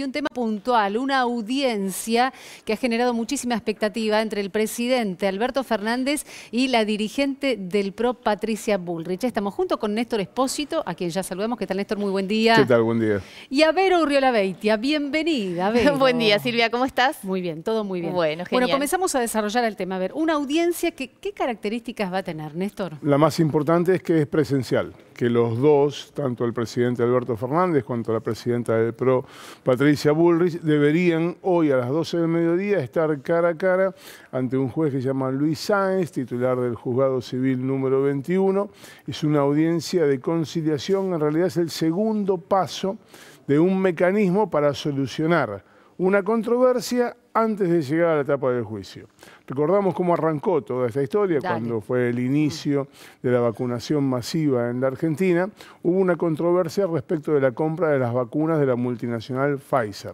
Y un tema puntual, una audiencia que ha generado muchísima expectativa entre el presidente Alberto Fernández y la dirigente del PRO, Patricia Bullrich. Estamos junto con Néstor Espósito, a quien ya saludamos. ¿Qué tal, Néstor? Muy buen día. ¿Qué tal? Buen día. Y a Vero Urriola Beitia, bienvenida, Vero. buen día, Silvia, ¿cómo estás? Muy bien, todo muy bien. Bueno, genial. Bueno, comenzamos a desarrollar el tema. A ver, una audiencia, que, ¿qué características va a tener, Néstor? La más importante es que es presencial, que los dos, tanto el presidente Alberto Fernández cuanto la presidenta del PRO, Patricia Alicia Bullrich, deberían hoy a las 12 del mediodía estar cara a cara ante un juez que se llama Luis Sáenz, titular del Juzgado Civil número 21. Es una audiencia de conciliación, en realidad es el segundo paso de un mecanismo para solucionar una controversia antes de llegar a la etapa del juicio. Recordamos cómo arrancó toda esta historia, cuando fue el inicio de la vacunación masiva en la Argentina, hubo una controversia respecto de la compra de las vacunas de la multinacional Pfizer.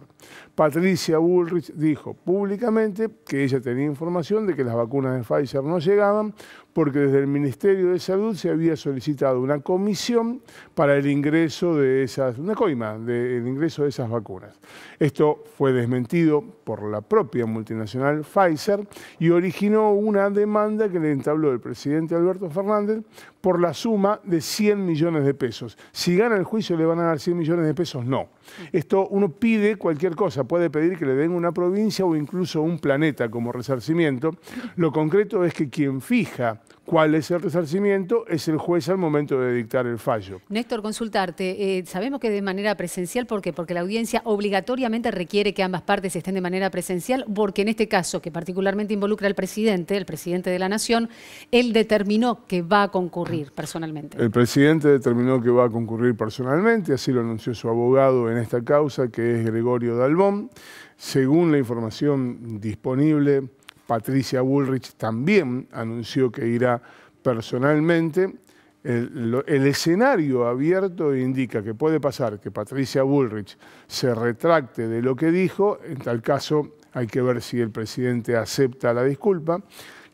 Patricia Bullrich dijo públicamente que ella tenía información de que las vacunas de Pfizer no llegaban porque desde el Ministerio de Salud se había solicitado una comisión para el ingreso de esas, una coima del ingreso de esas vacunas. Esto fue desmentido por la propia multinacional Pfizer y originó una demanda que le entabló el presidente Alberto Fernández por la suma de 100 millones de pesos. Si gana el juicio le van a dar 100 millones de pesos, no. Esto uno pide cualquier cosa, puede pedir que le den una provincia o incluso un planeta como resarcimiento. Lo concreto es que quien fija cuál es el resarcimiento es el juez al momento de dictar el fallo. Néstor, consultarte. Eh, sabemos que de manera presencial, ¿por qué? Porque la audiencia obligatoriamente requiere que ambas partes estén de manera presencial, porque en este caso, que particularmente involucra al presidente, el presidente de la Nación, él determinó que va a concurrir personalmente. El presidente determinó que va a concurrir personalmente, así lo anunció su abogado en esta causa, que es Gregorio Dalbón. Según la información disponible, Patricia Bullrich también anunció que irá personalmente. El, escenario abierto indica que puede pasar que Patricia Bullrich se retracte de lo que dijo, en tal caso hay que ver si el presidente acepta la disculpa,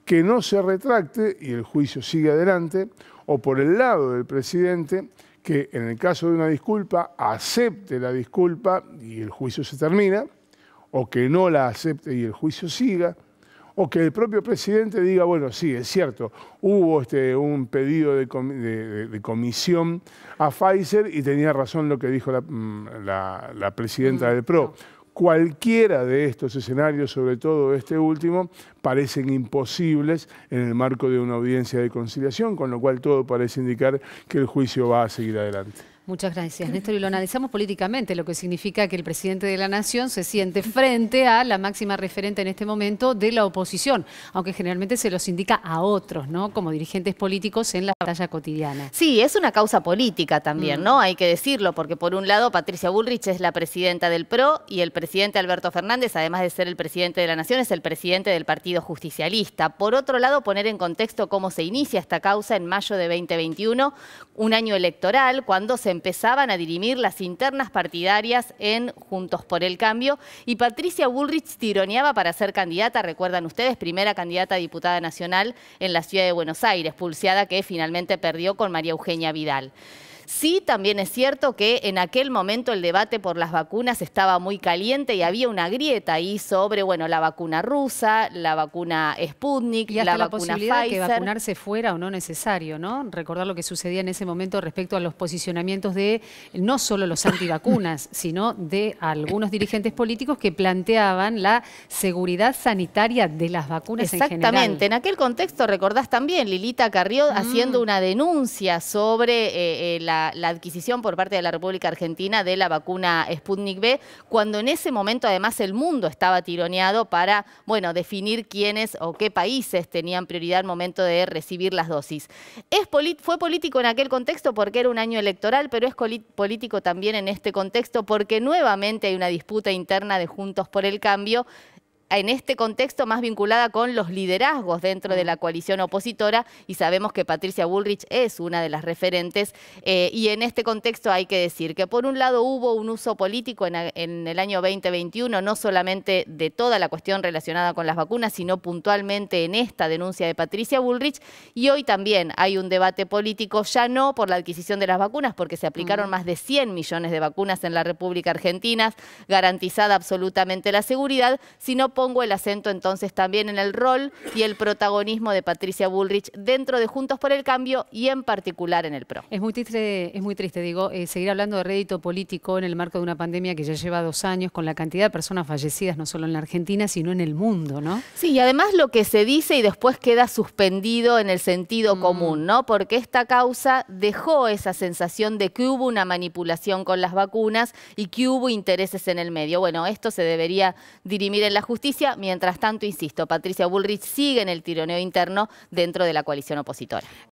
que no se retracte y el juicio sigue adelante, o por el lado del presidente, que en el caso de una disculpa acepte la disculpa y el juicio se termina, o que no la acepte y el juicio siga o que el propio presidente diga, bueno, sí, es cierto, hubo este, un pedido de, comisión a Pfizer y tenía razón lo que dijo la, mm, presidenta mm, del PRO. Cualquiera de estos escenarios, sobre todo este último, parecen imposibles en el marco de una audiencia de conciliación, con lo cual todo parece indicar que el juicio va a seguir adelante. Muchas gracias, Néstor. Y lo analizamos políticamente, lo que significa que el presidente de la Nación se siente frente a la máxima referente en este momento de la oposición, aunque generalmente se los indica a otros, ¿no? Como dirigentes políticos en la batalla cotidiana. Sí, es una causa política también, mm. ¿no? Hay que decirlo, porque por un lado Patricia Bullrich es la presidenta del PRO y el presidente Alberto Fernández, además de ser el presidente de la Nación, es el presidente del Partido Justicialista. Por otro lado, poner en contexto cómo se inicia esta causa en mayo de 2021, un año electoral, cuando se empezaban a dirimir las internas partidarias en Juntos por el Cambio y Patricia Bullrich tironeaba para ser candidata, recuerdan ustedes, primera candidata a diputada nacional en la ciudad de Buenos Aires, pulseada que finalmente perdió con María Eugenia Vidal. Sí, también es cierto que en aquel momento el debate por las vacunas estaba muy caliente y había una grieta ahí sobre, bueno, la vacuna rusa, la vacuna Sputnik, y la, vacuna posibilidad De que vacunarse fuera o no necesario, ¿no? Recordar lo que sucedía en ese momento respecto a los posicionamientos de no solo los antivacunas, sino de algunos dirigentes políticos que planteaban la seguridad sanitaria de las vacunas en general. Exactamente. En aquel contexto recordás también Lilita Carrió mm. haciendo una denuncia sobre eh, eh, la la, adquisición por parte de la República Argentina de la vacuna Sputnik B, cuando en ese momento además el mundo estaba tironeado para, bueno, definir quiénes o qué países tenían prioridad al momento de recibir las dosis. Es fue político en aquel contexto porque era un año electoral, pero es político también en este contexto porque nuevamente hay una disputa interna de Juntos por el Cambio en este contexto más vinculada con los liderazgos dentro de la coalición opositora y sabemos que Patricia Bullrich es una de las referentes eh, y en este contexto hay que decir que por un lado hubo un uso político en, el año 2021, no solamente de toda la cuestión relacionada con las vacunas, sino puntualmente en esta denuncia de Patricia Bullrich y hoy también hay un debate político, ya no por la adquisición de las vacunas, porque se aplicaron mm. más de 100 millones de vacunas en la República Argentina, garantizada absolutamente la seguridad, sino por pongo el acento entonces también en el rol y el protagonismo de Patricia Bullrich dentro de Juntos por el Cambio y en particular en el PRO. Es muy triste, es muy triste digo, eh, seguir hablando de rédito político en el marco de una pandemia que ya lleva dos años con la cantidad de personas fallecidas no solo en la Argentina sino en el mundo, ¿no? Sí, y además lo que se dice y después queda suspendido en el sentido mm. común, ¿no? Porque esta causa dejó esa sensación de que hubo una manipulación con las vacunas y que hubo intereses en el medio. Bueno, esto se debería dirimir en la justicia Mientras tanto, insisto, Patricia Bullrich sigue en el tironeo interno dentro de la coalición opositora.